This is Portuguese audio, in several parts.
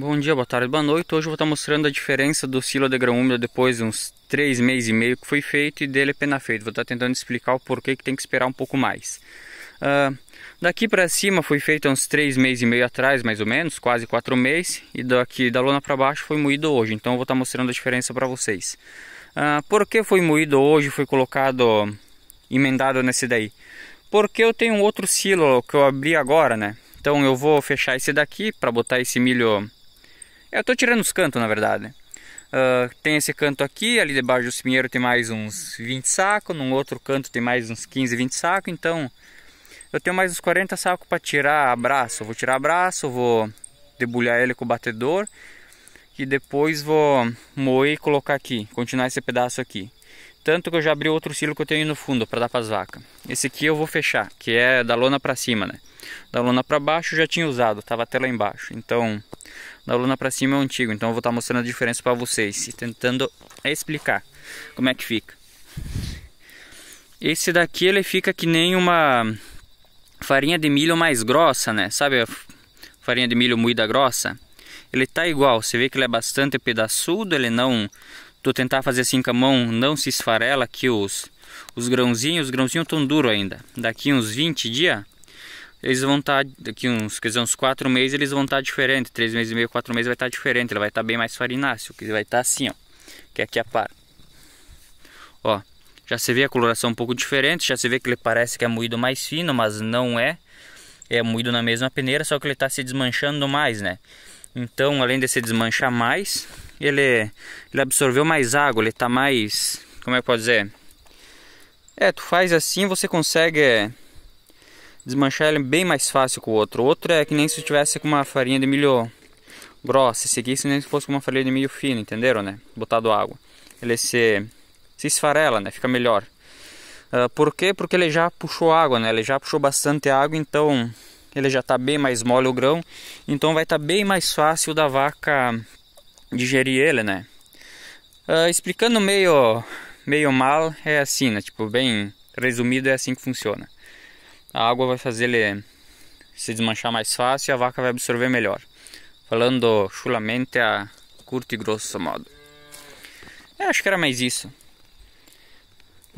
Bom dia, boa tarde, boa noite. Hoje eu vou estar mostrando a diferença do silo de grão úmido depois de uns 3 meses e meio que foi feito e dele apenas é feito. Vou estar tentando explicar o porquê que tem que esperar um pouco mais. Uh, daqui para cima foi feito uns 3 meses e meio atrás, mais ou menos, quase 4 meses. E daqui da lona para baixo foi moído hoje, então eu vou estar mostrando a diferença para vocês. Uh, por que foi moído hoje, foi colocado, emendado nesse daí? Porque eu tenho outro silo que eu abri agora, né? Então eu vou fechar esse daqui para botar esse milho é, eu estou tirando os cantos, na verdade. Uh, tem esse canto aqui, ali debaixo do espinheiro tem mais uns 20 sacos, num outro canto tem mais uns 15, 20 sacos, então eu tenho mais uns 40 sacos para tirar abraço. braço. vou tirar abraço, vou debulhar ele com o batedor e depois vou moer e colocar aqui, continuar esse pedaço aqui tanto que eu já abri outro silo que eu tenho no fundo para dar para as vacas. Esse aqui eu vou fechar, que é da lona para cima, né? Da lona para baixo eu já tinha usado, tava até lá embaixo. Então, da lona para cima é antigo, então eu vou estar tá mostrando a diferença para vocês e tentando explicar como é que fica. Esse daqui ele fica que nem uma farinha de milho mais grossa, né? Sabe a farinha de milho moída grossa? Ele tá igual, você vê que ele é bastante pedaçudo, ele não tu tentar fazer assim com a mão, não se esfarela que os, os grãozinhos, os grãozinhos estão duros ainda. Daqui uns 20 dias, eles vão estar, tá, daqui uns, quer dizer, uns 4 meses, eles vão estar tá diferente. 3 meses e meio, 4 meses vai estar tá diferente. Ele vai estar tá bem mais farináceo, que vai estar tá assim, ó. Que aqui é a par. Ó, já se vê a coloração um pouco diferente. Já se vê que ele parece que é moído mais fino, mas não é. É moído na mesma peneira, só que ele está se desmanchando mais, né? Então, além de se desmanchar mais, ele, ele absorveu mais água, ele tá mais. Como é que pode dizer? É, tu faz assim você consegue é, desmanchar ele bem mais fácil que o outro. O outro é que nem se tivesse com uma farinha de milho grossa. Esse aqui se é nem se fosse com uma farinha de milho fina, entenderam, né? Botado água. Ele se, se esfarela, né? Fica melhor. Uh, por quê? Porque ele já puxou água, né? Ele já puxou bastante água, então ele já está bem mais mole o grão. Então vai estar tá bem mais fácil da vaca digerir ele, né? Uh, explicando meio, meio mal, é assim, né? Tipo, bem resumido, é assim que funciona. A água vai fazer ele se desmanchar mais fácil e a vaca vai absorver melhor. Falando chulamente a curto e grosso modo. Eu é, acho que era mais isso.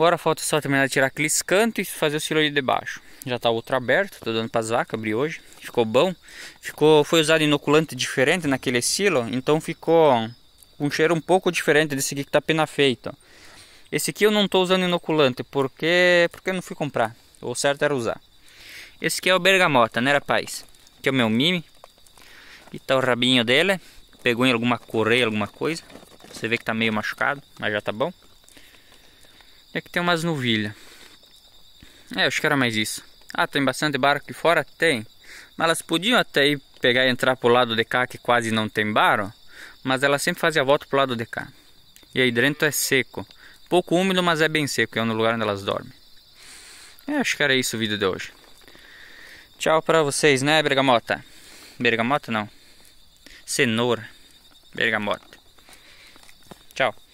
Agora falta só terminar de tirar aqueles cantos e fazer o silo de debaixo. Já tá outro aberto, tô dando para as vacas, abrir hoje. Ficou bom. Ficou, foi usado inoculante diferente naquele silo, então ficou um cheiro um pouco diferente desse aqui que tá apenas feito. Esse aqui eu não tô usando inoculante porque porque não fui comprar. O certo era usar. Esse aqui é o bergamota, né, rapaz? Que é o meu mime. E tá o rabinho dele. Pegou em alguma correia, alguma coisa. Você vê que tá meio machucado, mas já tá bom. É que tem umas novilhas. É, acho que era mais isso. Ah, tem bastante barco aqui fora? Tem. Mas elas podiam até ir pegar e entrar pro lado de cá, que quase não tem barro. Mas elas sempre fazem a volta pro lado de cá. E aí dentro é seco. Pouco úmido, mas é bem seco. É no lugar onde elas dormem. É, acho que era isso o vídeo de hoje. Tchau pra vocês, né, bergamota? Bergamota não. Cenoura. Bergamota. Tchau.